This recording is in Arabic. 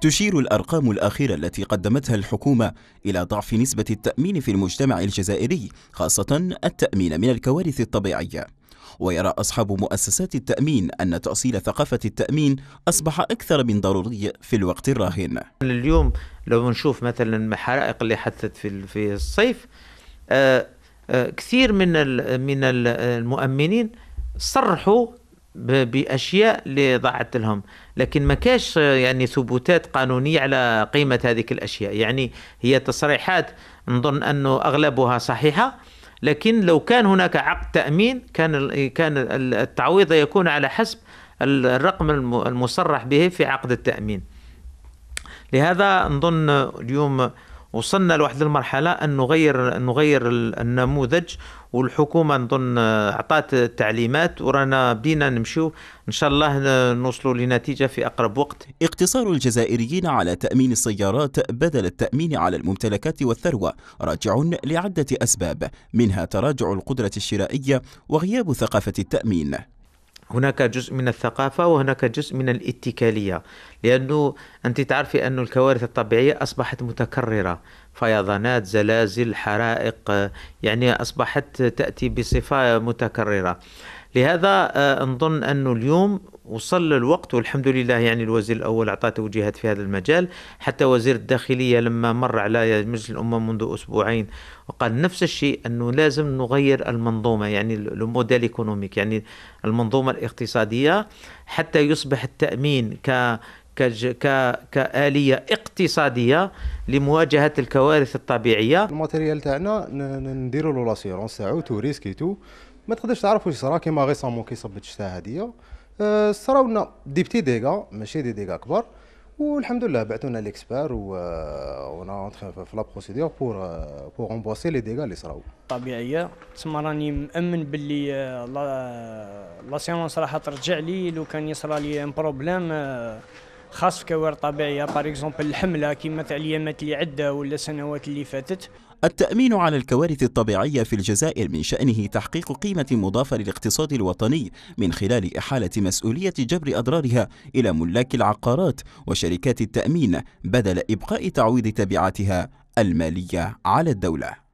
تشير الأرقام الأخيرة التي قدمتها الحكومة إلى ضعف نسبة التأمين في المجتمع الجزائري خاصة التأمين من الكوارث الطبيعية ويرى أصحاب مؤسسات التأمين أن تأصيل ثقافة التأمين أصبح أكثر من ضروري في الوقت الراهن اليوم لو نشوف مثلا الحرائق اللي حدثت في الصيف آه، آه، كثير من من المؤمنين صرحوا باشياء اللي ضاعت لهم لكن ما كاش يعني ثبوتات قانونيه على قيمه هذه الاشياء يعني هي تصريحات نظن انه اغلبها صحيحه لكن لو كان هناك عقد تامين كان كان التعويض يكون على حسب الرقم المصرح به في عقد التامين لهذا نظن اليوم وصلنا لواحد المرحله ان نغير نغير النموذج والحكومه نظن اعطات التعليمات ورانا بدينا نمشيو ان شاء الله نوصلوا لنتيجه في اقرب وقت اقتصار الجزائريين على تامين السيارات بدل التامين على الممتلكات والثروه راجع لعده اسباب منها تراجع القدره الشرائيه وغياب ثقافه التامين هناك جزء من الثقافة وهناك جزء من الاتكالية لأنه أنت تعرفي أن الكوارث الطبيعية أصبحت متكررة فيضانات زلازل حرائق يعني أصبحت تأتي بصفة متكررة لهذا آه، نظن أن اليوم وصل الوقت والحمد لله يعني الوزير الاول اعطى توجيهات في هذا المجال حتى وزير الداخليه لما مر على مجلس الامم منذ اسبوعين وقال نفس الشيء انه لازم نغير المنظومه يعني الموديل ايكونوميك يعني المنظومه الاقتصاديه حتى يصبح التامين ك كآلية اقتصادية لمواجهة الكوارث الطبيعية الماتيريال تاعنا نديروا له لاسيرونس تاعو تو ريسكي تو ما تقدرش تعرف واش صرا كيما غيصامون كيصب الشتاء هذه صراونا دي بتي ديغا ماشي دي ديغا كبار والحمد لله بعثونا ليكسبير و اون في لا بروسيدور بور بور امبوسي لي ديغا لي صراو طبيعيه تسمى راني مامن باللي آه، لا آه، لا سيونس راح ترجع لي لو كان يصرى لي ان آه، بروبليم خاص في كوارث طبيعيه بار اكزومبل الحمله كيما تاع الايامات اللي عدة ولا السنوات اللي فاتت التأمين على الكوارث الطبيعية في الجزائر من شأنه تحقيق قيمة مضافة للاقتصاد الوطني من خلال إحالة مسؤولية جبر أضرارها إلى ملاك العقارات وشركات التأمين بدل إبقاء تعويض تبعاتها المالية على الدولة